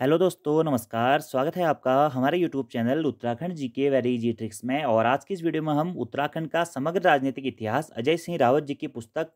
hello दोस्तों नमस्कार स्वागत है आपका हमारे YouTube channel Uttarakhand G K very जी ट्रिक्स में और आज की इस वीडियो में हम उत्तराखंड का समग्र राजनीतिक इतिहास अजय सिंह रावत जी की पुस्तक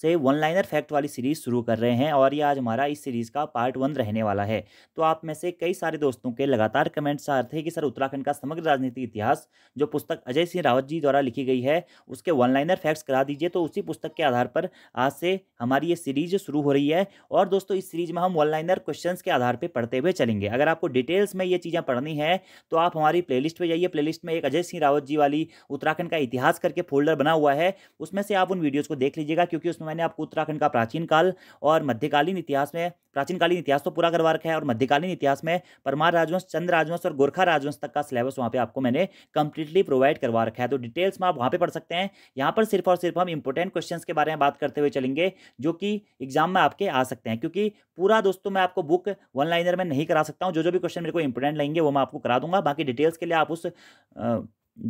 से वन लाइनर फैक्ट वाली सीरीज़ शुरू कर रहे हैं और ये आज हमारा इस सीरीज़ का पार्ट वन रहने वाला है तो आप में से कई सारे दोस्तों के लगातार कमेंट्स आ रहे थे कि सर उत्तराखंड का समग्र राजनीतिक इतिहास जो पुस्तक अजय सिंह रावत जी द्वारा लिखी गई है उसके वन लाइनर फैक्ट्स करा दीजिए तो उसी पुस्तक के आधार पर आज से हमारी ये सीरीज शुरू हो रही है और दोस्तों इस सीरीज में हम वन लाइनर क्वेश्चन के आधार पर पढ़ते हुए चलेंगे अगर आपको डिटेल्स में ये चीज़ें पढ़नी है तो आप हमारी प्ले पर जाइए प्ले में एक अजय सिंह रावत जी वाली उत्तराखंड का इतिहास करके फोल्डर बना हुआ है उसमें से आप उन वीडियोज़ को देख लीजिएगा क्योंकि उसमें जिसमें मैंने आपको उत्तराखंड का प्राचीन काल और मध्यकालीन इतिहास में प्राचीनकालीन इतिहास तो पूरा करवा रखा है और मध्यकालीन इतिहास में परमार राजवंश चंद्र राजवंश और गोरखा राजवंश तक का सिलेबस वहाँ पे आपको मैंने कंप्लीटली प्रोवाइड करवा रखा है तो डिटेल्स में आप वहाँ पे पढ़ सकते हैं यहाँ पर सिर्फ और सिर्फ हम इंपॉर्टेंट क्वेश्चन के बारे में बात करते हुए चलेंगे जो कि एग्जाम में आपके आ सकते हैं क्योंकि पूरा दोस्तों मैं आपको बुक वन लाइनर में नहीं करा सकता हूँ जो जो भी क्वेश्चन मेरे को इंपॉर्टेंट लेंगे वो मैं आपको करा दूंगा बाकी डिटेल्स के लिए आप उस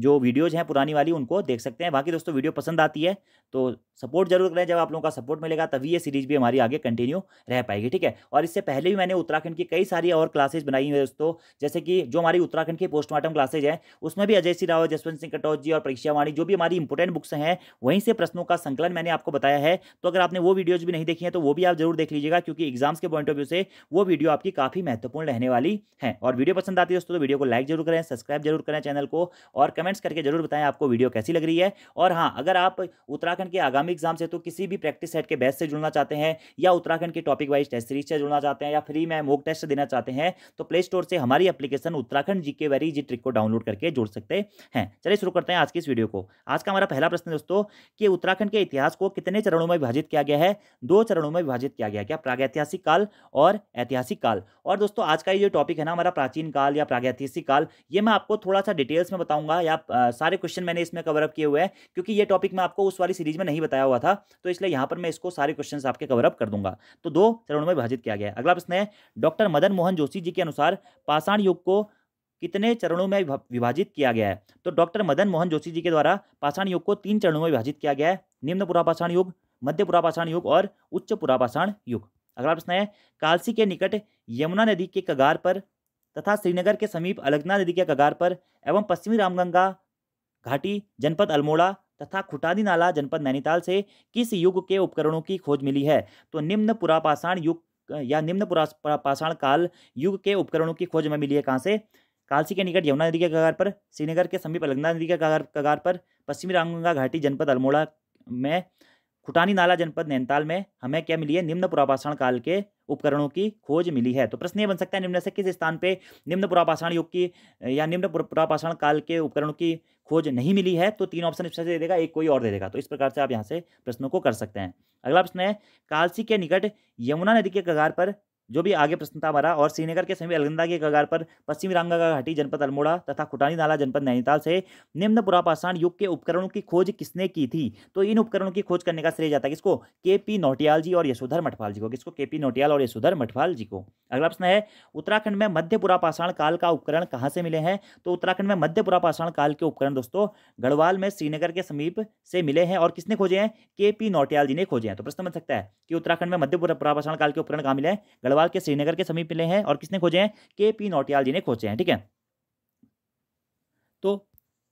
जो वीडियोज़ हैं पुरानी वाली उनको देख सकते हैं बाकी दोस्तों वीडियो पसंद आती है तो सपोर्ट जरूर करें जब आप लोगों का सपोर्ट मिलेगा तभी ये सीरीज़ भी हमारी आगे कंटिन्यू रह पाएगी ठीक है और इससे पहले भी मैंने उत्तराखंड की कई सारी और क्लासेज बनाई हैं दोस्तों जैसे कि जो हमारी उत्तराखंड की पोस्टमार्टम क्लासेज हैं उसमें भी अजय सिंह रावत जसवंत सिंह कटौत जी और परीक्षा वाणी जो भी हमारी इंपॉर्टेंट बुक्स हैं वहीं से प्रश्नों का संकलन मैंने आपको बताया है तो अगर आपने वो वीडियोज़ भी नहीं देखी हैं तो वो भी आप जरूर देख लीजिएगा क्योंकि एग्जाम्स के पॉइंट ऑफ व्यू से वो वीडियो आपकी काफ़ी महत्वपूर्ण रहने वाली है और वीडियो पसंद आती है दोस्तों तो वीडियो को लाइक जरूर करें सब्सक्राइब जरूर करें चैनल को और कमेंट्स करके जरूर बताएं आपको वीडियो कैसी लग रही है और हाँ अगर आप उत्तराखंड के आगामी एग्जाम से तो किसी भी प्रैक्टिस सेट के बेस से जुड़ना चाहते हैं या उत्तराखंड के टॉपिक वाइज टेस्ट सीरीज से जुड़ना चाहते हैं या फ्री में मोक टेस्ट देना चाहते हैं तो प्ले स्टोर से हमारी application Uttarakhand G K very G trick को डाउनलोड करके जोड़ सकते हैं चलिए शुरू करते हैं आज की इस वीडियो को आज का हमारा पहला प्रश्न दोस्तों कि उत्तराखंड के इतिहास को कितने चरणों में विभाजित किया गया है दो चरणों में विभाजित किया गया क्या प्रागैतिहासिक काल और ऐतिहासिक काल और दोस्तों आज का ये जो टॉपिक है ना हमारा प्राचीन काल या प्रागैतिहासिक काल ये मैं आपको थोड़ा सा डिटेल्स में बताऊंगा या सारे क्वेश्चन मैंने इसमें कवरअप किए हुए हैं क्योंकि ये टॉपिक मैं आपको उस वाली सीरीज में नहीं बताया हुआ था तो इसलिए यहाँ पर मैं इसको सारे क्वेश्चन आपके कवरअप कर दूंगा तो दो चरणों में विभाजित किया गया अगला प्रश्न है डॉक्टर मदन मोहन जोशी जी के अनुसार पाषाण युग को कितने चरणों में विभाजित किया गया है तो डॉक्टर मदन मोहन जोशी जी के द्वारा पाषाण युग को तीन चरणों में विभाजित किया गया है निम्न पुरापाषाण युग मध्य पुरापाषाण युग और उच्च पुरापाषाण युग अगला प्रश्न है कालसी के निकट यमुना नदी के कगार पर तथा श्रीनगर के समीप अलगना नदी के कगार पर एवं पश्चिमी रामगंगा घाटी जनपद अल्मोड़ा तथा खुटादी नाला जनपद नैनीताल से किस युग के उपकरणों की खोज मिली है तो निम्न पुरापाषाण युग या निम्न पुरापाषाण काल युग के उपकरणों की खोज में मिली है कहाँ से कालसी के निकट यमुना नदी के कगार पर श्रीनगर के समीप अलगना नदी के कगार कगार पर पश्चिमी रामगंगा घाटी जनपद अल्मोड़ा में खुटानी नाला जनपद नैनीताल में हमें क्या मिली है निम्न पुरापाषाण काल के उपकरणों की खोज मिली है तो प्रश्न ये बन सकता है निम्न से किस स्थान पे निम्न पुरापाषाण युग की या निम्न पुरापाषाण काल के उपकरणों की खोज नहीं मिली है तो तीन ऑप्शन इसमें दे देगा एक कोई और दे देगा तो इस प्रकार से आप यहाँ से प्रश्नों को कर सकते हैं अगला प्रश्न है कालसी के निकट यमुना नदी के कगार पर जो भी आगे प्रश्न था हमारा और श्रीनगर के समीप अलगंदा के कगार पर पश्चिमी रामगंगा घाटी जनपद अल्मोड़ा तथा खुटानी नाला जनपद नैनीताल से निम्न पुरापाषाण युग के उपकरणों की खोज किसने की थी तो इन उपकरणों की खोज करने का श्रेय जाता है किसको के पी नोटियाल जी और यशोधर मठपाल जी को किसको के पी नोटियाल और यशोधर मठपाल जी को अगला प्रश्न है उत्तराखंड में मध्य पुरापाषाण काल का उपकरण कहाँ से मिले हैं तो उत्तराखंड में मध्य पुरापाषाण काल के उपकरण दोस्तों गढ़वाल में श्रीनगर के समीप से मिले हैं और किसने खोजे हैं के पी नोटियाल जी ने खोजे हैं तो प्रश्न बन सकता है कि उत्तराखंड में मध्य पुरापाषाण काल के उपकरण कहाँ मिले हैं गढ़वाल के श्रीनगर के समीप मिले हैं और किसने खोजे हैं के पी नौटियाल जी ने खोजे हैं ठीक है तो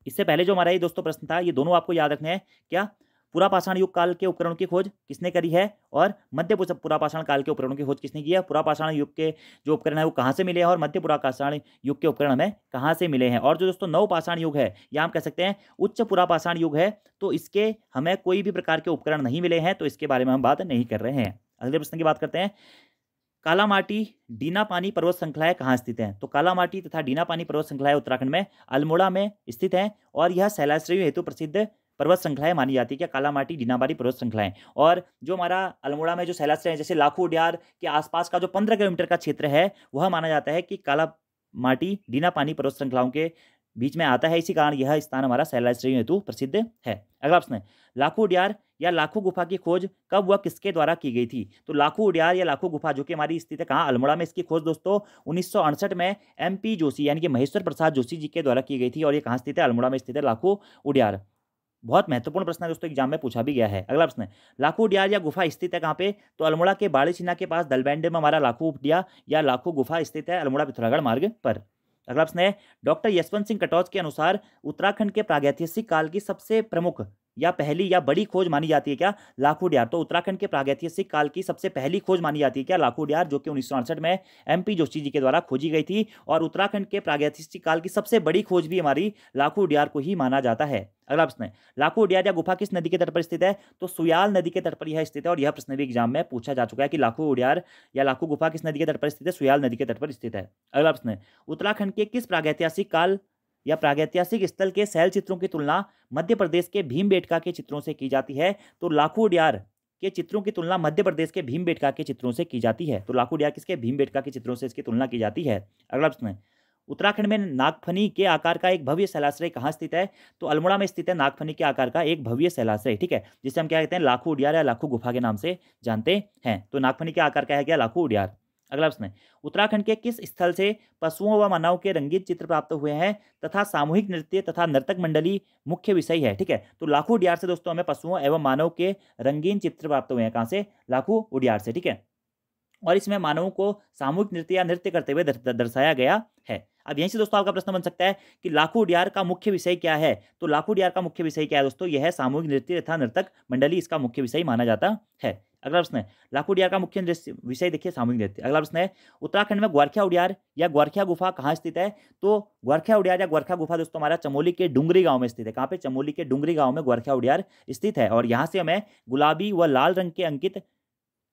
इससे पहले जो हमारा ये दोस्तों प्रश्न था ये दोनों आपको याद रखने हैं क्या पुरापाषाण युग काल के उपकरणों की खोज किसने करी है और मध्य पुरापाषाण काल के उपकरणों की खोज किसने की है पुरापाषाण युग के जो उपकरण है वो कहाँ से मिले हैं और मध्य पुरापाषाण युग के उपकरण हमें कहाँ से मिले हैं और जो दोस्तों नव पाषाण युग है या हम कह सकते हैं उच्च पुरापाषाण युग है तो इसके हमें कोई भी प्रकार के उपकरण नहीं मिले हैं तो इसके बारे में हम बात नहीं कर रहे हैं अगले प्रश्न की बात करते हैं कालामाटी डीना पानी पर्वत श्रृंखलाएं कहाँ स्थित हैं तो कालामाटी तथा डीना पानी पर्वत श्रृंखलाएं उत्तराखंड में अल्मोड़ा में स्थित हैं और यह शैलाश्रयी हेतु प्रसिद्ध पर्वत श्रृंखलाएं मानी जाती है क्या कालामाटी डीनाबारी पर्वत श्रृंखलाएं और जो हमारा अल्मोड़ा में जो शैलाश्रय है जैसे लाखू उडियार के आसपास का जो पंद्रह किलोमीटर का क्षेत्र है वह माना जाता है कि कालामाटी डीना पानी पर्वत श्रृंखलाओं के बीच में आता है इसी कारण यह स्थान हमारा सैलाश्रय हेतु प्रसिद्ध है अगला प्रश्न लाखू उडियार या लाखू गुफा की खोज कब व किसके द्वारा की गई थी तो लाखू उडियार या लाखू गुफा जो कि हमारी स्थित है कहाँ अल्मोड़ा में इसकी खोज दोस्तों उन्नीस में एम जोशी यानी कि महेश्वर प्रसाद जोशी जी के द्वारा की गई थी और ये कहाँ स्थित है अल्मोड़ा में स्थित है लाखू उडियार बहुत महत्वपूर्ण प्रश्न है दोस्तों एग्जाम में पूछा भी गया है अगला प्रश्न लाखू डियार या गुफा स्थित है कहाँ पे तो अल्मोड़ा के बाड़ी सिन्हा के पास दलबैंडे में हमारा लाखू उपडिया या लाखू गुफा स्थित है अल्मोड़ा पिथौरागढ़ मार्ग पर अगला प्रश्न है डॉक्टर यशवंत सिंह कटौच के अनुसार उत्तराखंड के प्रागैतिहासिक काल की सबसे प्रमुख या पहली या बड़ी खोज मानी जाती है क्या लाखोडियार तो उत्तराखंड के प्रागैतिहासिक काल की सबसे पहली खोज मानी जाती है क्या लाखोडियार जो कि उन्नीस में एमपी जोशी जी के द्वारा खोजी गई थी और उत्तराखंड के प्रागैतिहासिक काल की सबसे बड़ी खोज भी हमारी लाखोडियार को ही माना जाता है अगला प्रश्न है लाखोडियार या गुफा किस नदी के तट पर स्थित है तो सुयाल नदी के तट पर यह स्थित है और यह प्रश्न भी एग्जाम में पूछा जा चुका है कि लाखो उडियार या लाखो गुफा किस नदी के तट पर स्थित है सुयाल नदी के तट पर स्थित है अगला प्रश्न है उत्तराखंड के किस प्रागैतिहासिक काल या प्रागैतिहासिक स्थल के शैल चित्रों की तुलना मध्य प्रदेश के भीम के चित्रों से की जाती है तो लाखोडियार के चित्रों की तुलना मध्य प्रदेश के भीम के चित्रों से की जाती है तो लाखोडियार किसके भीम के चित्रों से इसकी तुलना की जाती है अगला प्रश्न है उत्तराखंड में नागफनी के आकार का एक भव्य शैलाश्रय कहाँ स्थित है तो अल्मोड़ा में स्थित है नागफनी के आकार का एक भव्य शैलाश्रय ठीक है जिसे हम क्या कहते हैं लाखू उडियार या लाखू गुफा के नाम से जानते हैं तो नागफनी के आकार का है क्या लाखू उडियार अगला प्रश्न है उत्तराखंड के किस स्थल से पशुओं व मानव के रंगीत चित्र प्राप्त हुए हैं तथा सामूहिक नृत्य तथा नर्तक मंडली मुख्य विषय है ठीक है तो लाखू उडियार से दोस्तों हमें पशुओं एवं मानव के रंगीन चित्र प्राप्त हुए हैं कहाँ से लाखू उडियार से ठीक है और इसमें मानवों को सामूहिक नृत्य या नृत्य करते हुए दर्शाया गया है अब यहीं से दोस्तों आपका प्रश्न बन सकता है कि लाखू उडियार का मुख्य विषय क्या है तो लाखू उडियार का मुख्य विषय क्या है दोस्तों यह है सामूहिक नृत्य तथा नर्तक मंडली इसका मुख्य विषय माना जाता है अगला प्रश्न है लाखू उडियार का मुख्य विषय देखिए सामूहिक नृत्य अगला प्रश्न है उत्तराखंड में ग्वारख्या उडियार या ग्वारख्या गुफा कहाँ स्थित है तो ग्वारख्या उडियार या ग्वारख्या गुफा दोस्तों हमारा चमोली के डुंगरी गांव में स्थित है कहाँ पे चमोली के डुंगरी गांव में ग्वारख्या उडियार स्थित है और यहाँ से हमें गुलाबी व लाल रंग के अंकित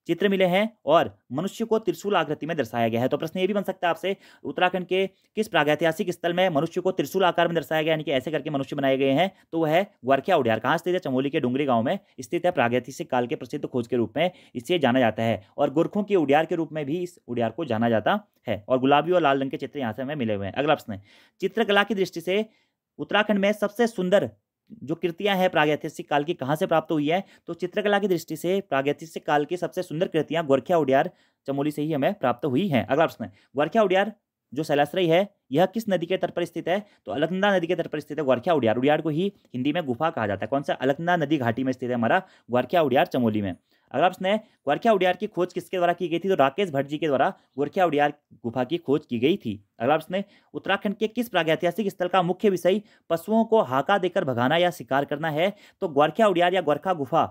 चित्र मिले हैं और मनुष्य को त्रिशूल आकृति में दर्शाया गया है तो प्रश्न ये भी बन सकता है आपसे उत्तराखंड के किस प्रागैतिहासिक स्थल में मनुष्य को त्रिशूल आकार में दर्शाया गया यानी कि ऐसे करके मनुष्य बनाए गए हैं तो वह है उडियार कहाँ स्थित है चमोली के डुंगरी गांव में स्थित है प्रागैतिहासिक काल के प्रसिद्ध खोज के रूप में इसे जाना जाता है और गोरखों के उडियार के रूप में भी इस उडियार को जाना जाता है और गुलाबी और लाल रंग के चित्र यहाँ से हमें मिले हुए हैं अगला प्रश्न चित्रकला की दृष्टि से उत्तराखंड में सबसे सुंदर जो कृतियां हैं प्रागैतिहासिक काल की कहाँ से प्राप्त हुई है तो चित्रकला की दृष्टि से प्रागैतिहासिक काल की सबसे सुंदर कृतियां गोरखिया उडियार चमोली से ही हमें प्राप्त हुई हैं अगला प्रश्न गोरखिया उडियार जो सैलाश्रय है यह किस नदी के तट पर स्थित है तो अलकनंदा नदी के तट पर स्थित है गोरख्या उड़ियार उड़ियार को ही हिंदी में गुफा कहा जाता है कौन सा अलकनंदा नदी घाटी में स्थित है हमारा गोरख्या उड़ियार चमोली में अगला प्रश्न है गोरखिया उडियार की खोज किसके द्वारा की गई थी तो राकेश भट्ट जी के द्वारा गोरखिया उडियार गुफा की खोज की गई थी अगला प्रश्न है उत्तराखंड के किस प्रागैतिहासिक स्थल का मुख्य विषय पशुओं को हाका देकर भगाना या शिकार करना है तो गोरखिया उडियार या गोरखा गुफा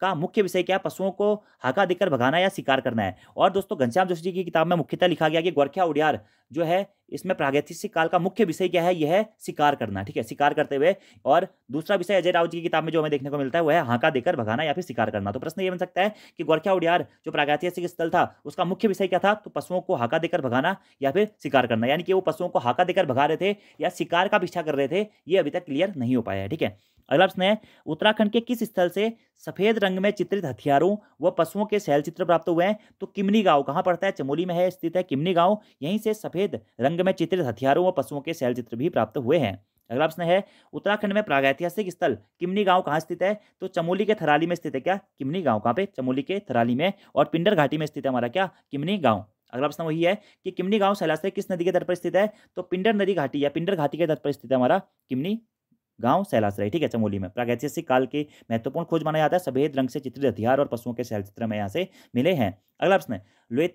का मुख्य विषय क्या है पशुओं को हाका देकर भगाना या शिकार करना है और दोस्तों घनश्याम जोशी जी की किताब में मुख्यतः लिखा गया कि गोरख्या उड़ियार जो है इसमें प्रागैतिहासिक काल का मुख्य विषय क्या है यह है शिकार करना ठीक है शिकार करते हुए और दूसरा विषय अजय राव जी की किताब में जो हमें देखने को मिलता है वह है हाका देकर भगाना या फिर शिकार करना तो प्रश्न ये बन सकता है कि गोरख्या उड़ियार जो प्रागैतिहासिक स्थल था उसका मुख्य विषय क्या था तो पशुओं को हाका देकर भगाना या फिर शिकार करना यानी कि वो पशुओं को हाका देकर भगा रहे थे या शिकार का पीछा कर रहे थे ये अभी तक क्लियर नहीं हो पाया है ठीक है अगला प्रश्न है उत्तराखंड के किस स्थल से सफेद रंग में चित्रित हथियारों व पशुओं के शैल चित्र प्राप्त हुए हैं तो किमनी गांव कहाँ पड़ता है चमोली में है स्थित है किमनी गांव यहीं से सफेद रंग में चित्रित हथियारों व पशुओं के शैल चित्र भी प्राप्त हुए हैं अगला प्रश्न है उत्तराखंड में प्रागैतिहासिक स्थल किमनी गांव कहाँ स्थित है तो चमोली के थराली में स्थित है क्या किमनी गांव कहाँ पे चमोली के थराली में और पिंडर घाटी में स्थित है हमारा क्या किमनी गांव अगला प्रश्न वही है कि किमनी गांव सैलाश किस नदी के तट पर स्थित है तो पिंडर नदी घाटी या पिंडर घाटी के तट पर स्थित है हमारा किमनी गांव सैलासराई ठीक है चमोली में प्रागैतिहासिक काल के महत्वपूर्ण खोज माना जाता है सफेद रंग से चित्रित हथियार और पशुओं के चित्र में यहाँ से मिले हैं अगला प्रश्न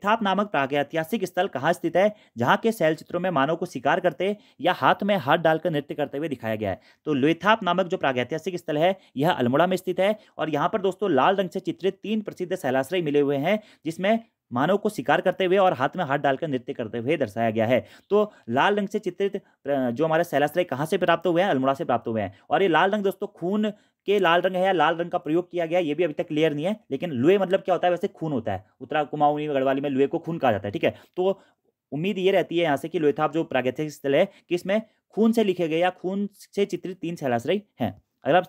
है नामक प्रागैतिहासिक स्थल कहाँ स्थित है जहाँ के शैलचित्रों में मानव को शिकार करते या हाथ में हाथ डालकर नृत्य करते हुए दिखाया गया है तो लोहिथाप नामक जो प्रागैतिहासिक स्थल है यह अल्मोड़ा में स्थित है और यहाँ पर दोस्तों लाल रंग से चित्रित तीन प्रसिद्ध सैलाश्रय मिले हुए हैं जिसमें मानव को शिकार करते हुए और हाथ में हाथ डालकर नृत्य करते हुए दर्शाया गया है तो लाल रंग से चित्रित जो हमारे सैलाश्रय कहाँ से प्राप्त हुए हैं अल्मोड़ा से प्राप्त हुए हैं और ये लाल रंग दोस्तों खून के लाल रंग है या लाल रंग का प्रयोग किया गया ये भी अभी तक क्लियर नहीं है लेकिन लुए मतलब क्या होता है वैसे खून होता है उत्तरा कुमाऊनी गढ़वाली में लुए को खून कहा जाता है ठीक है तो उम्मीद ये रहती है यहाँ से कि था जो प्राकृतिक स्थल है कि इसमें खून से लिखे गए या खून से चित्रित तीन शैलाश्रय हैं अगर आप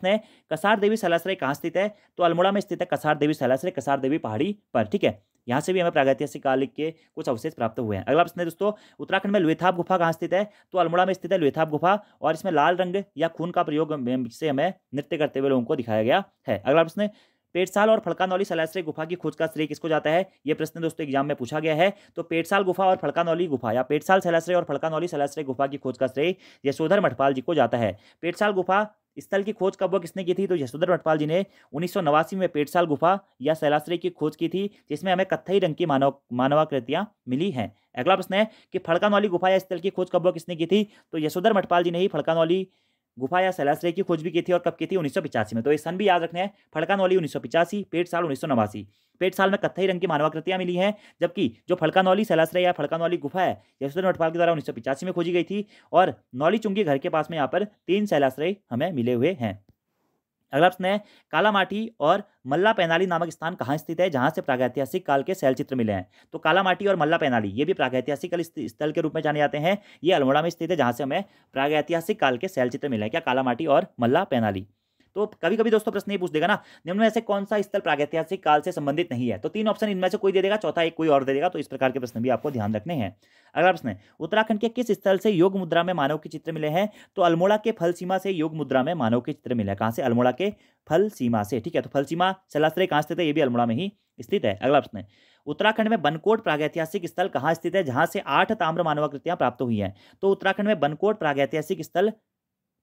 कसार देवी सैलाश्रय कहाँ स्थित है तो अल्मोड़ा में स्थित है कसार देवी सैलाश्रय कसार देवी पहाड़ी पर ठीक है यहाँ से भी हमें प्रागैतिहासिक काल के कुछ अवशेष प्राप्त हुए हैं अगला प्रश्न है दोस्तों उत्तराखंड में लुथाप गुफा कहाँ स्थित है तो अल्मोड़ा में स्थित है लुथाप गुफा और इसमें लाल रंग या खून का प्रयोग से हमें नृत्य करते हुए लोगों को दिखाया गया है अगला प्रश्न पेटसाल और फड़कानौली सलाश्रे गुफा की खोज का श्रेय किसको जाता है ये प्रश्न दोस्तों एग्जाम में पूछा गया है तो पेटसाल गुफा और फड़कानौली गुफा या पेटसाल सलाश्रय और फड़कानौली सलाश्रय गुफा की खोज का श्रेय यशोधर मठपाल जी को जाता है पेटसाल गुफा स्थल की खोज कब किसने की थी तो यशोधर भटपाल जी ने उन्नीस में पेटसाल गुफा या शैलाश्रय की खोज की थी जिसमें हमें कत्थई रंग की मानव मानवाकृतियां मिली हैं अगला प्रश्न है कि फड़कानौली गुफा या स्थल की खोज कब किसने की थी तो यशोधर भटपाल जी ने ही फड़कानौली गुफा या सैलासरे की खोज भी की थी और कब की थी उन्नीस में तो ये सन भी याद रखने हैं फड़कान वाली उन्नीस पेट साल उन्नीस पेट साल में कत्थई रंग की मानवाकृतियां मिली हैं जबकि जो फड़कानौली सैलासरे या नौली गुफा है यशोधर नटपाल के द्वारा उन्नीस में खोजी गई थी और नौली चुंगी घर के पास में यहाँ पर तीन सैलासरे हमें मिले हुए हैं अगला प्रश्न है कालामाटी और मल्ला पैनाली नामक स्थान कहाँ स्थित है जहाँ से प्रागैतिहासिक काल के शैलचित्र मिले हैं तो कालामाटी और मल्ला पैनाली ये भी प्रागैतिहासिक स्थल के रूप में जाने जाते हैं ये अल्मोड़ा में स्थित है जहाँ से हमें प्रागैतिहासिक काल के शैलचित्र मिले हैं क्या कालामाटी और मल्ला पैनाली तो कभी कभी दोस्तों प्रश्न ये पूछ देगा ना निम्न में से कौन सा स्थल प्रागैतिहासिक काल से संबंधित नहीं है तो तीन ऑप्शन इनमें से कोई दे देगा चौथा एक कोई और दे देगा तो इस प्रकार के प्रश्न भी आपको ध्यान रखने हैं अगला प्रश्न है उत्तराखंड के किस स्थल से योग मुद्रा में मानव के चित्र मिले हैं तो अल्मोड़ा के फल सीमा से योग मुद्रा में मानव के चित्र मिले कहाँ से अल्मोड़ा के फल सीमा से ठीक है तो फल सीमा सलासरे कहाँ स्थित है ये भी अल्मोड़ा में ही स्थित है अगला प्रश्न है उत्तराखंड में बनकोट प्रागैतिहासिक स्थल कहाँ स्थित है जहाँ से आठ ताम्र मानवाकृतियां प्राप्त हुई हैं तो उत्तराखंड में बनकोट प्रागैतिहासिक स्थल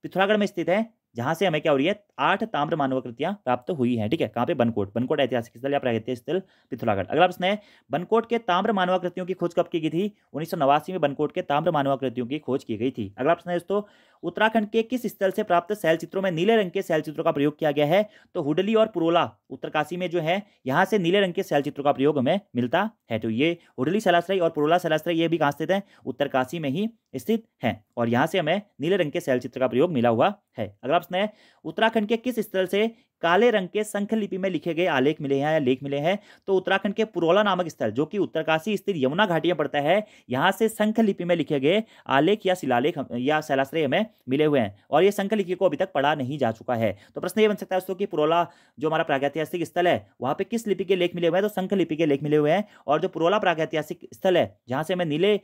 पिथौरागढ़ में स्थित है जहां से हमें क्या हो रही है आठ ताम्र कृतियां प्राप्त हुई हैं ठीक है कहाँ पे बनकोट बनकोट ऐतिहासिक स्थल या प्राकृतिक स्थल पिथौरागढ़ अगला प्रश्न है बनकोट के ताम्र मानवाकृतियों की खोज कब की गई थी उन्नीस में बनकोट के ताम्र मानवाकृतियों की खोज की गई थी अगला प्रश्न है दोस्तों उत्तराखंड के किस स्थल से प्राप्त शैल चित्रों में नीले रंग के शैल चित्रों का प्रयोग किया गया है तो हुडली और पुरोला उत्तरकाशी में जो है यहाँ से नीले रंग के शैल चित्रों का प्रयोग हमें मिलता है तो ये हुडली सलाश्रय और पुरोला सलाश्रय ये भी कहाँ स्थित है उत्तरकाशी में ही स्थित है और यहाँ से हमें नीले रंग के शैल चित्र का प्रयोग मिला हुआ है अगला प्रश्न है उत्तराखंड के किस स्थल से काले रंग के संख लिपि में लिखे गए आलेख मिले हैं या लेख मिले हैं तो उत्तराखंड के पुरोला नामक स्थल जो कि उत्तरकाशी स्थित यमुना घाटी में पड़ता है यहाँ से संख लिपि में लिखे गए आलेख या शिलालेख या शैलाश्रय हमें मिले हुए हैं और ये संख लिपि को अभी तक पढ़ा नहीं जा चुका है तो प्रश्न ये बन सकता है दोस्तों की पुरोला जो हमारा प्रागैतिहासिक स्थल है वहाँ पे किस लिपि के लेख मिले हुए हैं तो संख लिपि के लेख मिले हुए हैं और जो पुरोला प्रागैतिहासिक स्थल है जहाँ से हमें नीले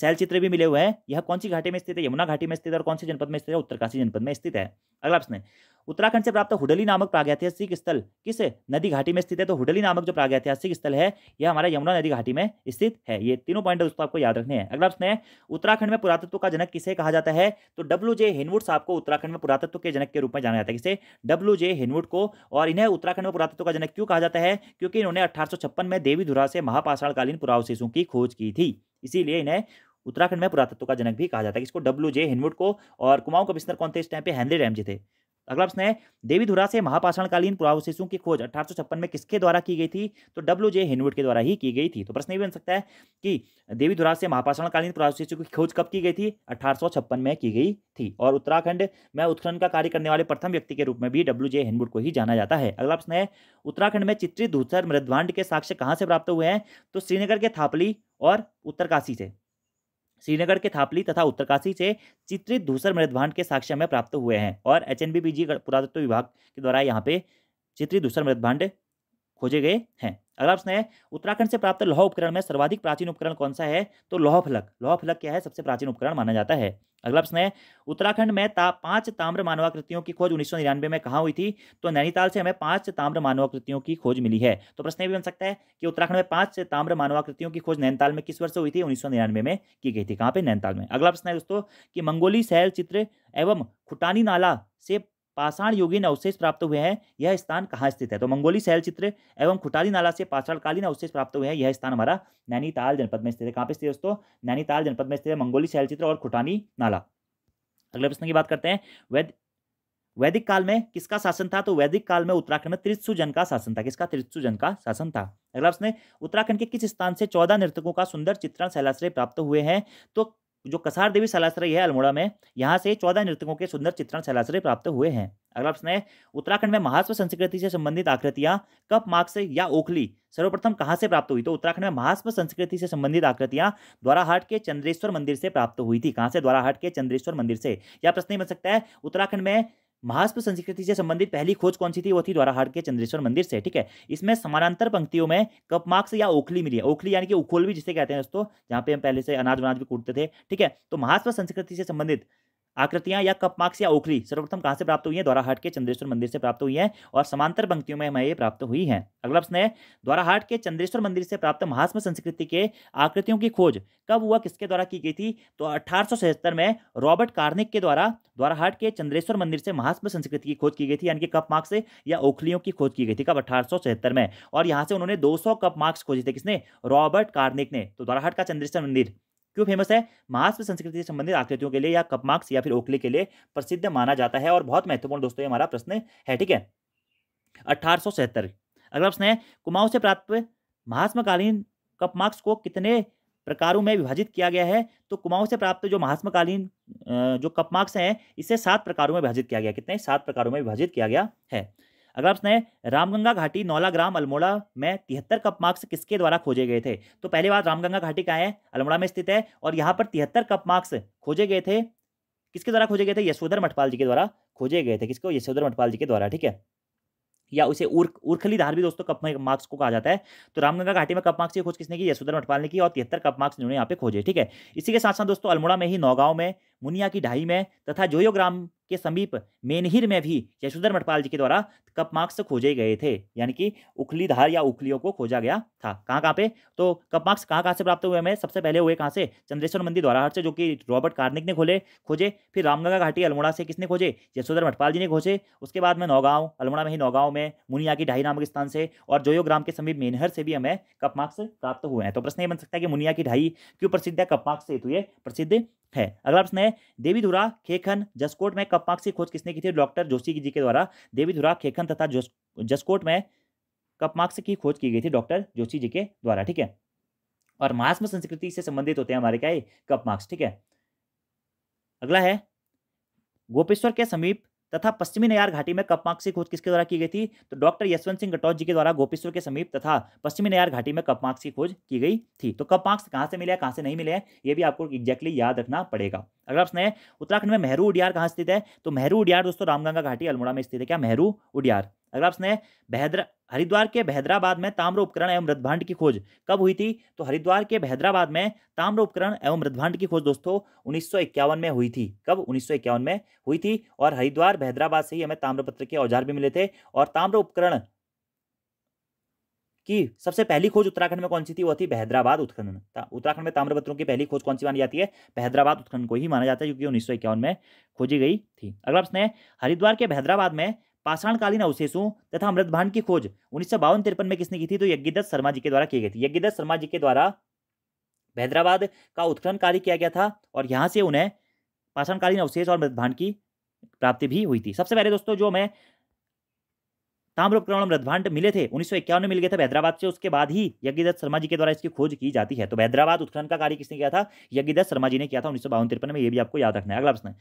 शैलचित्र भी मिले हुए हैं यह कौन सी घाटी में स्थित है यमुना घाटी में स्थित है और कौन से जनपद में स्थित है उत्तरकाशी जनपद में स्थित है अगला प्रश्न उत्तराखंड से प्राप्त हुडली नामक प्रागैतिहासिक स्थल किस नदी घाटी में स्थित है तो हुडली नामक जो प्रागैतिहासिक स्थल है यह हमारा यमुना नदी घाटी में स्थित है ये तीनों पॉइंट दोस्तों आपको याद रखने हैं अगला प्रश्न है उत्तराखंड में पुरातत्व का जनक किसे कहा जाता है तो डब्ल्यू जे हिनवुड साहब को उत्तराखंड में पुरातत्व के जनक के रूप में जाना जाता है किसे डब्ल्यू जे हिनवुड को और इन्हें उत्तराखंड में पुरातत्व का जनक क्यों कहा जाता है क्योंकि इन्होंने अठारह में देवी धुरा से महापाषाणकालीन पुरावशेषों की खोज की थी इसीलिए इन्हें उत्तराखंड में पुरातत्व का जनक भी कहा जाता है इसको डब्ल्यू जे हिनवुड को और कुमाऊं बिस्तर कौन थे इस टाइम पे हेनरी रैमजी थे अगला प्रश्न है देवीधुरा से महापाषाणकालीन पुरावशेषों की खोज अठारह में किसके द्वारा की गई थी तो डब्ल्यू जे हेनवुड के द्वारा ही की गई थी तो प्रश्न ये बन सकता है कि देवीधुरा से महापाषाणकालीन पुरावशेषों की खोज कब की गई थी अठारह में की गई थी और उत्तराखंड में उत्खनन का कार्य करने वाले प्रथम व्यक्ति के रूप में भी डब्ल्यू जे हेनवुड को ही जाना जाता है अगला प्रश्न है उत्तराखंड में चित्रित धूसर मृदभांड के साक्ष्य कहाँ से प्राप्त हुए हैं तो श्रीनगर के थापली और उत्तरकाशी से श्रीनगर के थापली तथा उत्तरकाशी से चित्रित धूसर मृदभांड के साक्ष्य में प्राप्त हुए हैं और एच एन बी पुरातत्व विभाग के द्वारा यहाँ पे चित्रित धूसर मृदभांड खोजे गए हैं अगला प्रश्न है उत्तराखंड से प्राप्त लौह उपकरण में सर्वाधिक प्राचीन उपकरण कौन सा है तो लौह फलक लौह फलक क्या है सबसे प्राचीन उपकरण माना जाता है अगला प्रश्न है उत्तराखंड में ता, पांच ताम्र मानवाकृतियों की खोज उन्नीस में कहाँ हुई थी तो नैनीताल से हमें पांच ताम्र मानवाकृतियों की खोज मिली है तो प्रश्न ये भी बन सकता है कि उत्तराखंड में पांच ताम्र मानवाकृतियों की खोज नैनीताल में किस वर्ष हुई थी उन्नीस में की गई थी कहाँ पे नैनीताल में अगला प्रश्न है दोस्तों की मंगोली शैल चित्र एवं खुटानी नाला से पाषाण युगीन अवशेष प्राप्त हुए हैं यह स्थान कहाँ स्थित है तो मंगोली शैल चित्र एवं खुटाली नाला से पाषाणकालीन अवशेष प्राप्त हुए हैं यह स्थान हमारा नैनीताल जनपद में स्थित है कहाँ पे स्थित है दोस्तों नैनीताल जनपद में स्थित है मंगोली शैल चित्र और खुटानी नाला अगले प्रश्न की बात करते हैं वैद वैदिक काल में किसका शासन था तो वैदिक काल में उत्तराखंड में त्रिशु जन का शासन था किसका त्रिशु जन का शासन था अगला प्रश्न उत्तराखंड के किस स्थान से चौदह नृतकों का सुंदर चित्रण शैलाश्रय प्राप्त हुए हैं तो जो कसार देवी सलाश्रय है अल्मोड़ा में यहाँ से चौदह नृतकों के सुंदर चित्रण सलाश्रय प्राप्त हुए हैं अगला प्रश्न है उत्तराखंड में महास्व संस्कृति से संबंधित आकृतियां कप मार्क से या ओखली सर्वप्रथम कहाँ से प्राप्त हुई तो उत्तराखंड में महास्व संस्कृति से संबंधित आकृतियां द्वाराहाट के चंद्रेश्वर मंदिर से प्राप्त हुई थी कहाँ से द्वाराहाट के चंद्रेश्वर मंदिर से यह प्रश्न बन सकता है उत्तराखंड में महास्प संस्कृति से संबंधित पहली खोज कौन सी थी वो थी द्वाराहाट के चंद्रेश्वर मंदिर से ठीक है इसमें समानांतर पंक्तियों में कप मार्क्स या ओखली मिली है ओखली यानी कि उखोल भी जिसे कहते हैं दोस्तों जहाँ पे हम पहले से अनाज वनाज भी कूटते थे ठीक है तो महास्प संस्कृति से संबंधित आकृतियां या कप मार्क्स या ओखली सर्वप्रथम कहां से प्राप्त हुई है द्वाराहाट के चंद्रेश्वर मंदिर से प्राप्त हुई है और समांतर पंक्तियों में हमें ये प्राप्त हुई है अगला प्रश्न है द्वाराहाट के चंद्रेश्वर मंदिर से प्राप्त महात्मा संस्कृति के आकृतियों की खोज कब हुआ किसके द्वारा की गई थी तो अठारह में रॉबर्ट कार्निक के द्वारा द्वाराहाट के चंद्रेश्वर मंदिर से महात्मा संस्कृति की खोज की गई थी यानी कि कप मार्क्स या ओखलियों की खोज की गई थी कब अठारह में और यहाँ से उन्होंने दो कप मार्क्स खोजे थे किसने रॉबर्ट कार्निक ने तो द्वाराहाट का चंद्रेश्वर मंदिर क्यों फेमस है महास्व संस्कृति से संबंधित आकृतियों के लिए या कपमार्क्स या फिर ओखले के लिए प्रसिद्ध माना जाता है और बहुत महत्वपूर्ण दोस्तों ये हमारा प्रश्न है ठीक है अठारह अगला प्रश्न है कुमाऊं से प्राप्त महात्मकालीन कपमार्क्स को कितने प्रकारों में विभाजित किया गया है तो कुमाऊं से प्राप्त जो महात्मकालीन जो कपमार्क्स हैं इसे सात प्रकारों में विभाजित किया गया कितने सात प्रकारों में विभाजित किया गया है अगला प्रश्न है रामगंगा घाटी नौला ग्राम अल्मोड़ा में तिहत्तर कप मार्क्स किसके द्वारा खोजे गए थे तो पहली बात रामगंगा घाटी कहाँ है अल्मोड़ा में स्थित है और यहाँ पर तिहत्तर कप मार्क्स खोजे गए थे किसके द्वारा खोजे गए थे यशोधर मठपाल जी के द्वारा खोजे गए थे किसको यशोधर मठपाल जी के द्वारा ठीक है या उसे उर्खली धार भी दोस्तों कप मार्क्स को कहा जाता है तो रामगंगा घाटी में कप मार्क्स की खोज किसने की यशोधर मठपाल ने की और तिहत्तर कप मार्क्स इन्होंने यहाँ पे खोजे ठीक है इसी के साथ साथ दोस्तों अल्मोड़ा में ही नौगांव में मुनिया की ढाई में तथा जोयोग्राम के समीप मेनहिर में भी यशोधर मठपाल जी के द्वारा कप मार्क्स खोजे गए थे यानी कि उखली धार या उखलियों को खोजा गया था कहाँ कहाँ पे तो कप मार्क्स कहाँ कहाँ से प्राप्त हुए हमें सबसे पहले हुए कहाँ से चंद्रेश्वर मंदिर हर से जो कि रॉबर्ट कार्निक ने खोले खोजे फिर रामगंगा घाटी अल्मोड़ा से किसने खोजे यशोधर मठपाल जी ने खोजे उसके बाद में नौगांव अल्मोड़ा में ही नौगांव में मुनिया की ढाई नामक स्थान से और जोयोग्राम के समीप मेनहर से भी हमें कप मार्क्स प्राप्त हुए हैं तो प्रश्न ये बन सकता है कि मुनिया की ढाई क्यों प्रसिद्ध है कप मार्क्स से तो ये प्रसिद्ध है अगला प्रश्न है देवीधुरा खेखन जसकोट में कप मार्क्स की खोज किसने की थी डॉक्टर जोशी जी के द्वारा देवीधुरा खेखन तथा जसकोट में कप मार्क्स की खोज की गई थी डॉक्टर जोशी जी के द्वारा ठीक है और महात्म संस्कृति से संबंधित होते हैं हमारे क्या है कप मार्क्स ठीक है अगला है गोपेश्वर के समीप तथा पश्चिमी नयार घाटी में कपमार्क की खोज किसके द्वारा की गई थी तो डॉक्टर यशवंत सिंह गटौत जी के द्वारा गोपेश्वर के समीप तथा पश्चिमी नयार घाटी में कपमार्क की खोज की गई थी तो कपमार्क्स कहाँ से मिले कहाँ से नहीं मिले ये भी आपको एग्जैक्टली याद रखना पड़ेगा अगला प्रश्न है उत्तराखंड में मेहरू उडियार कहाँ स्थित है तो मेहरू उडियार दोस्तों रामगंगा घाटी अल्मोड़ा में स्थित है क्या मेहरू उडियार अगला प्रश्न है बहदरा हरिद्वार के बहद्राबाद में ताम्र उपकरण एवं मृदभांड की खोज कब हुई थी तो हरिद्वार के बहद्राबाद में ताम्र उपकरण एवं मृदभांड की खोज दोस्तों उन्नीस में हुई थी कब उन्नीस में हुई थी और हरिद्वार बहद्राबाद से ही हमें ताम्रपत्र के औजार भी मिले थे और ताम्र उपकरण कि सबसे पहली खोज उत्तराखंड में कौन सी थी वो थी हैदराबाद उत्खनन उत्तराखंड में ताम्रपत्रों की पहली खोज कौन सी मानी जाती है हैदराबाद उत्खनन को ही माना जाता है क्योंकि उन्नीस में खोजी गई थी अगला प्रश्न है हरिद्वार के हैदराबाद में पाषाणकालीन अवशेषों तथा अमृत भांड की खोज उन्नीस सौ बावन तिरपन में किसने की थी तो यज्ञदत्त शर्मा जी के द्वारा की गई थी यज्ञदत्त शर्मा जी के द्वारा हैदराबाद का उत्खनन कार्य किया गया था और यहाँ से उन्हें पाषाणकालीन अवशेष और मृत भांड की प्राप्ति भी हुई थी सबसे पहले दोस्तों जो मैं ताम्रप्रवणम रद्भांड मिले थे उन्नीस में मिल गए थे हैदराबाद से उसके बाद ही यज्ञदत्त शर्मा जी के द्वारा इसकी खोज की जाती है तो हैदराबाद उत्खनन का कार्य किसने किया था यज्ञदत्त शर्मा जी ने किया था उन्नीस सौ में ये भी आपको याद रखना है अगला प्रश्न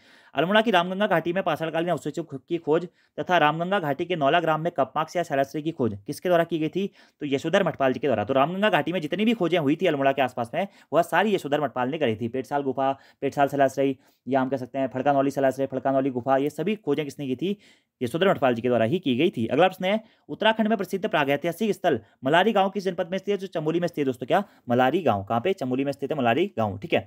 अल्मोड़ा की रामगंगा घाटी में पाषाणकालीन अवशेष की खोज तथा रामगंगा घाटी के नौला ग्राम में कपमाक्स या सैलाश्री की खोज किसके द्वारा की गई थी तो यशोधर मठपाल जी के द्वारा तो रामगंगा घाटी में जितनी भी खोजें हुई थी अल्मोड़ा के आसपास में वह सारी यशोधर मठपाल ने करी थी पेटसाल गुफा पेटसाल सलाश्रई या हम कह सकते हैं फड़कानौली सलाश्रई फड़कानौली गुफा ये सभी खोजें किसने की थी यशोधर मठपाल जी के द्वारा ही की गई थी अगला प्रश्न प्रश्न है उत्तराखंड में प्रसिद्ध प्रागैतिहासिक स्थल मलारी गांव किस जनपद में स्थित है जो चमोली में स्थित है दोस्तों क्या मलारी गांव कहां पे चमोली में स्थित है मलारी गांव ठीक है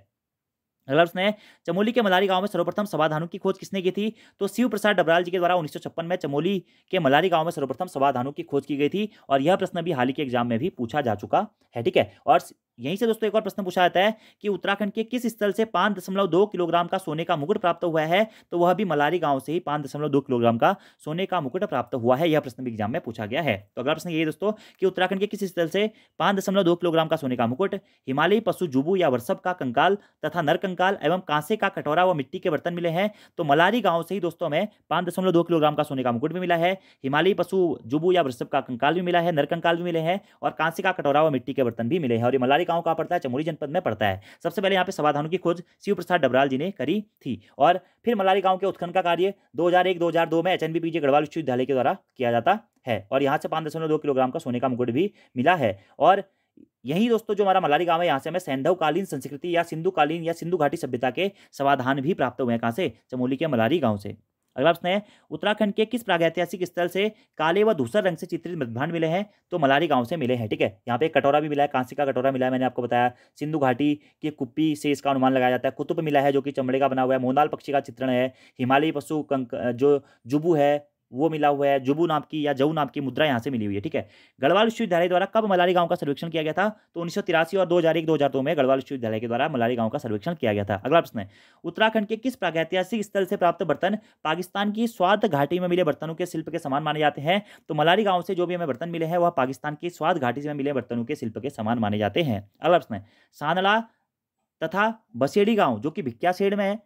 अगला प्रश्न है चमोली के मलारी गांव में सर्वप्रथम सवाधानु की खोज किसने की थी तो शिव प्रसाद डबराल जी के द्वारा उन्नीस में चमोली के मलारी गांव में सर्वप्रथम सवाधानु की खोज की गई थी और यह प्रश्न भी हाल ही के एग्जाम में भी पूछा जा चुका है ठीक है और यहीं से दोस्तों एक और प्रश्न पूछा जाता है कि उत्तराखंड के किस स्थल से पांच दशमलव दो किलोग्राम का सोने का मुकुट प्राप्त हुआ है तो वह भी मलारी गांव से ही पांच दशमलव दो किलोग्राम का सोने का मुकुट प्राप्त हुआ है यह प्रश्न भी एग्जाम में पूछा गया है तो अगला प्रश्न ये दोस्तों कि उत्तराखंड के किस स्थल से पांच दशमलव दो किलोग्राम का सोने का मुकुट हिमालयी पशु जुबू या वर्षभ का कंकाल तथा नर कंकाल एवं कांसे का कटोरा व मिट्टी के बर्तन मिले हैं तो मलारी गांव से ही दोस्तों हमें पांच दशमलव दो किलोग्राम का सोने का मुकुट भी मिला है हिमालयी पशु जुबू या वृषभ का कंकाल भी मिला है नरकंकाल भी मिले हैं और कांसे का कटोरा व मिट्टी के बर्तन भी मिले हैं और ये मलारी गांव कहाँ पड़ता है चमोली जनपद में पड़ता है सबसे पहले यहाँ पे समाधानों की खोज शिव प्रसाद डबराल जी ने करी थी और फिर मलारी गांव के उत्खनन का कार्य दो हजार में एच एन गढ़वाल विश्वविद्यालय के द्वारा किया जाता है और यहाँ से पाँच दशमलव दो किलोग्राम का सोने का मुकुट भी मिला है और यही दोस्तों जो हमारा मलारी गांव है यहाँ से हमें सैंधवकालीन संस्कृति या सिंधुकालीन या सिंधु घाटी सभ्यता के समाधान भी प्राप्त हुए हैं कहाँ से चमोली के मलारी गाँव से अगला प्रश्न है उत्तराखंड के किस प्रागैतिहासिक स्थल से काले व दूसर रंग से चित्रित मृदभांड मिले हैं तो मलारी गांव से मिले हैं ठीक है यहाँ पे कटोरा भी मिला है कांसी का कटोरा मिला है मैंने आपको बताया सिंधु घाटी की कुप्पी से इसका अनुमान लगाया जाता है कुतुब मिला है जो कि चमड़े का बना हुआ है मोनाल पक्षी का चित्रण है हिमालयी पशु जो जुबू है वो मिला हुआ है जुबू नाम की या जऊ नाम की मुद्रा यहाँ से मिली हुई है ठीक है गढ़वाल विश्वविद्यालय द्वारा कब मलारी गांव का सर्वेक्षण किया गया था तो उन्नीस और दो हज़ार एक दो हज़ार दो में गढ़वाल विश्वविद्यालय के द्वारा मलारी गांव का सर्वेक्षण किया गया था अगला प्रश्न है उत्तराखंड के किस प्रागैतिहासिक स्थल से प्राप्त बर्तन पाकिस्तान की स्वाद घाटी में मिले बर्तनों के शिल्प के समान माने जाते हैं तो मलारी गांव से जो भी हमें बर्तन मिले हैं वह पाकिस्तान की स्वाद घाटी में मिले बर्तनों के शिल्प के समान माने जाते हैं अगला प्रश्न है सानला तथा बसेड़ी गांव जो कि भिक्यासेड़ में है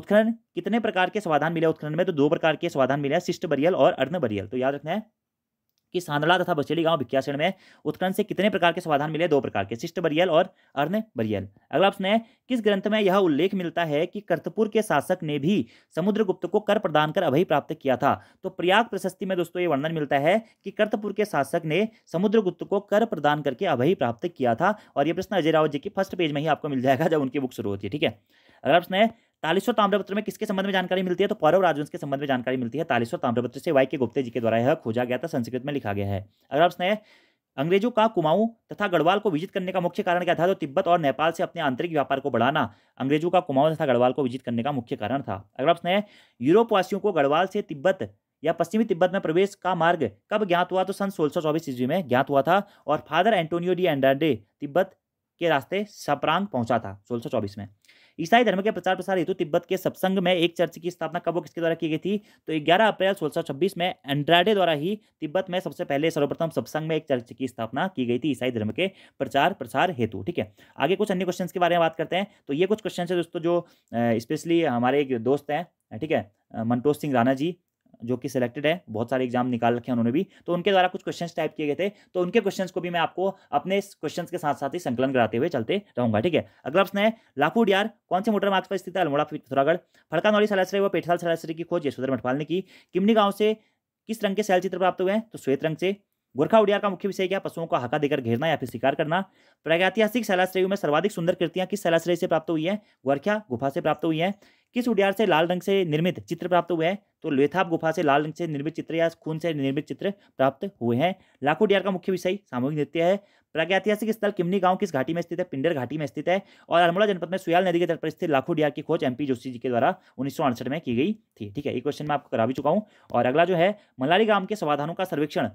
उत्खनन कितने प्रकार के समाधान मिले उत्खनन में तो दो प्रकार के समाधान मिले हैं शिष्ट बरियल और अर्ध बरियल तो याद रखना है कि सांदला तथा बचेली गांव भिक्यासण में उत्खनन से कितने प्रकार के समाधान मिले दो प्रकार के शिष्ट बरियल और अर्ण बरियल अगला प्रश्न है किस ग्रंथ में यह उल्लेख मिलता है कि कर्तपुर के शासक ने भी समुद्रगुप्त को कर प्रदान कर अभय प्राप्त किया था तो प्रयाग प्रशस्ति में दोस्तों ये वर्णन मिलता है कि कर्तपुर के शासक ने समुद्रगुप्त को कर प्रदान करके अभय प्राप्त किया था और यह प्रश्न अजय रावत जी की फर्स्ट पेज में ही आपको मिल जाएगा जब उनकी बुक शुरू होती है ठीक है अगला प्रश्न है तालेश्वर ताम्रपत्र में किसके संबंध में जानकारी मिलती है तो पौरव राजवंश के संबंध में जानकारी मिलती है तालेश्वर ताम्रपत्र से वाई के गुप्ते जी के द्वारा यह खोजा गया था संस्कृत में लिखा गया है अगला प्रश्न है अंग्रेजों का कुमाऊं तथा गढ़वाल को विजित करने का मुख्य कारण क्या था तो तिब्बत और नेपाल से अपने आंतरिक व्यापार को बढ़ाना अंग्रेजों का कुमाऊं तथा गढ़वाल को विजित करने का मुख्य कारण था अगला प्रश्न है यूरोपवासियों को गढ़वाल से तिब्बत या पश्चिमी तिब्बत में प्रवेश का मार्ग कब ज्ञात हुआ तो सन चौबीस ईस्वी में ज्ञात हुआ था और father Antonio de Andrade Tibet के रास्ते सपरांग पहुंचा था चौबीस में ईसाई धर्म के प्रचार प्रसार हेतु तिब्बत के सत्संग में एक चर्च की स्थापना कब किसके द्वारा की गई थी तो ग्यारह अप्रैल छब्बीस में एंड्राडे द्वारा ही तिब्बत में सबसे पहले सर्वप्रथम सत्संग में एक चर्च की स्थापना की गई थी ईसाई धर्म के प्रचार प्रसार हेतु ठीक है आगे कुछ अन्य क्वेश्चन के बारे में बात करते हैं तो ये कुछ क्वेश्चन है दोस्तों जो स्पेशली हमारे एक दोस्त हैं ठीक है मनतोष सिंह राणा जी जो कि सिलेक्टेड है बहुत सारे एग्जाम निकाल रखे हैं उन्होंने भी तो उनके द्वारा कुछ क्वेश्चन टाइप किए गए थे तो उनके क्वेश्चन को भी मैं आपको अपने क्वेश्चन के साथ साथ ही संकलन कराते हुए चलते रहूंगा ठीक है अगला प्रश्न है लाखू डियार कौन से मोटर मार्ग पर स्थित है अल्मोड़ा पिथौरागढ़ फड़का नौली सलासरी व पेटसाल सलासरी की खोज यशोधर मठपाल ने की किमनी गांव से किस रंग के सैल चित्र प्राप्त हुए हैं तो श्वेत रंग से गोरखा उड़ियार का मुख्य विषय क्या पशुओं को हका देकर घेरना या फिर शिकार करना प्रागैतिहासिक सैलाश्रेय में सर्वाधिक सुंदर कृतियां किस सैलाश्रेय से प्राप्त हुई है गोरख्या गुफा से प्राप्त हुई है किस उड़ियार से लाल रंग से निर्मित चित्र प्राप्त हुए हैं तो लेथाप गुफा से लाल रंग से निर्मित चित्र या खून से निर्मित चित्र प्राप्त हुए हैं लाखों डियार का मुख्य विषय सामूहिक नृत्य है प्रागैतिहासिक स्थल किमनी गांव किस घाटी में स्थित है पिंडर घाटी में स्थित है और अल्मोड़ा जनपद में सुयाल नदी के तट पर स्थित लाखों डियार की खोज एमपी जोशी जी के द्वारा उन्नीस में की गई थी ठीक है एक क्वेश्चन मैं आपको करा भी चुका हूँ और अगला जो है मलारी गांव के समाधानों का सर्वेक्षण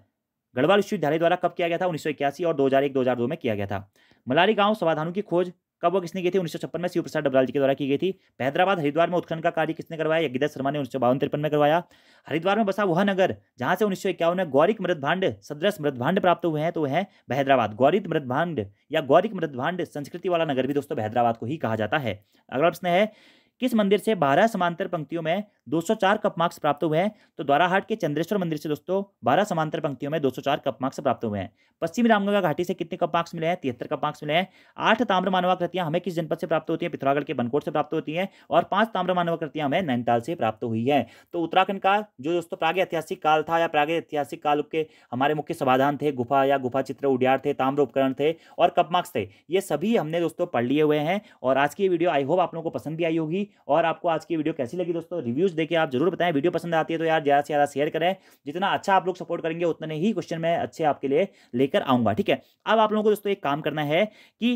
गढ़वाल विश्वविद्यालय द्वारा कब किया गया था उन्नीस और दो हज़ार में किया गया था मलारी गांव समाधानों की खोज कब वो किसने की थी उन्नीस में शिव प्रसाद डबराल जी के द्वारा की गई थी हैदराबाद हरिद्वार में उत्खनन का कार्य किसने करवाया यज्ञदत्त शर्मा ने उन्नीस सौ में करवाया हरिद्वार में बसा वह नगर जहां से उन्नीस में गौरिक मृदभांड सदृश मृदभांड प्राप्त हुए हैं तो वह है हैदराबाद गौरित मृदभांड या गौरिक मृदभांड संस्कृति वाला नगर भी दोस्तों हैदराबाद को ही कहा जाता है अगला प्रश्न है किस मंदिर से बारह समांतर पंक्तियों में 204 कप मार्क्स प्राप्त हुए हैं तो द्वाराहाट के चंद्रेश्वर मंदिर से दोस्तों बारह समांतर पंक्तियों में 204 कप मार्क्स प्राप्त हुए हैं पश्चिमी रामगंगा घाटी से कितने कप मार्क्स मिले हैं तिहत्तर कप मार्क्स मिले हैं आठ ताम्र मानवाकृतियां हमें किस जनपद से प्राप्त होती है पिथौरागढ़ के बनकोट से प्राप्त होती है और पांच ताम्र मानवाकृतियां हमें नैनीताल से प्राप्त हुई है तो उत्तराखंड का जो दोस्तों प्राग ऐतिहासिक काल था या प्राग ऐतिहासिक काल के हमारे मुख्य समाधान थे गुफा या गुफा चित्र उडियार थे ताम्र उपकरण थे और कप मार्क्स थे ये सभी हमने दोस्तों पढ़ लिए हुए हैं और आज की वीडियो आई होप आप लोगों को पसंद भी आई होगी और आपको आज की वीडियो कैसी लगी दोस्तों रिव्यूज देखिए आप जरूर बताएं वीडियो पसंद आती है तो यार ज़्यादा से ज़्यादा शेयर करें जितना अच्छा आप लोग सपोर्ट करेंगे उतने ही क्वेश्चन मैं अच्छे आपके लिए लेकर आऊंगा ठीक है अब आप लोगों को दोस्तों एक काम करना है कि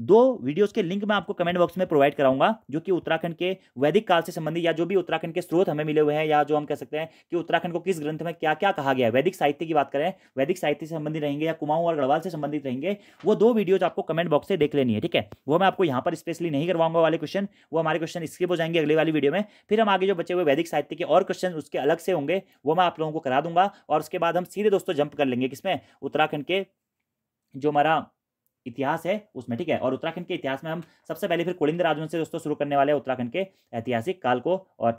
दो वीडियोस के लिंक मैं आपको कमेंट बॉक्स में प्रोवाइड कराऊंगा जो कि उत्तराखंड के वैदिक काल से संबंधित या जो भी उत्तराखंड के स्रोत हमें मिले हुए हैं या जो हम कह सकते हैं कि उत्तराखंड को किस ग्रंथ में क्या क्या कहा गया है वैदिक साहित्य की बात करें वैदिक साहित्य से संबंधित रहेंगे या कुमाऊं और गढ़वाल से संबंधित रहेंगे वो दो वीडियोज आपको कमेंट बॉक्स से देख लेनी है ठीक है वो मैं आपको यहाँ पर स्पेशली नहीं करवाऊंगा वाले क्वेश्चन वो हमारे क्वेश्चन स्किप हो जाएंगे अगले वाली वीडियो में फिर हम आगे जो बचे हुए वैदिक साहित्य के और क्वेश्चन उसके अलग से होंगे वो मैं आप लोगों को करा दूंगा और उसके बाद हम सीधे दोस्तों जंप कर लेंगे किसमें उत्तराखंड के जो हमारा इतिहास है उसमें ठीक है और उत्तराखंड के इतिहास में हम सबसे पहले फिर कोलिंद राजवंश से दोस्तों शुरू करने वाले उत्तराखंड के ऐतिहासिक काल को और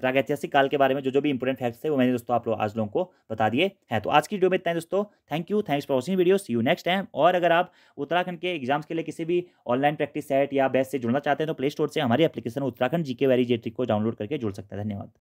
प्रागैतिहासिक काल के बारे में जो जो भी इंपॉर्टेंट फैक्ट्स थे वो मैंने दोस्तों आप लोग आज लोगों को बता दिए हैं तो आज की वीडियो में इतना है दोस्तों thank you thanks for watching video see you next time और अगर आप उत्तराखंड के एग्जाम्स के लिए किसी भी ऑनलाइन प्रैक्टिस सेट या बेस्ट से जुड़ना चाहते हैं तो प्ले स्टोर से हमारी application Uttarakhand G K very जेट्रिक को डाउनलोड करके जुड़ सकते हैं धन्यवाद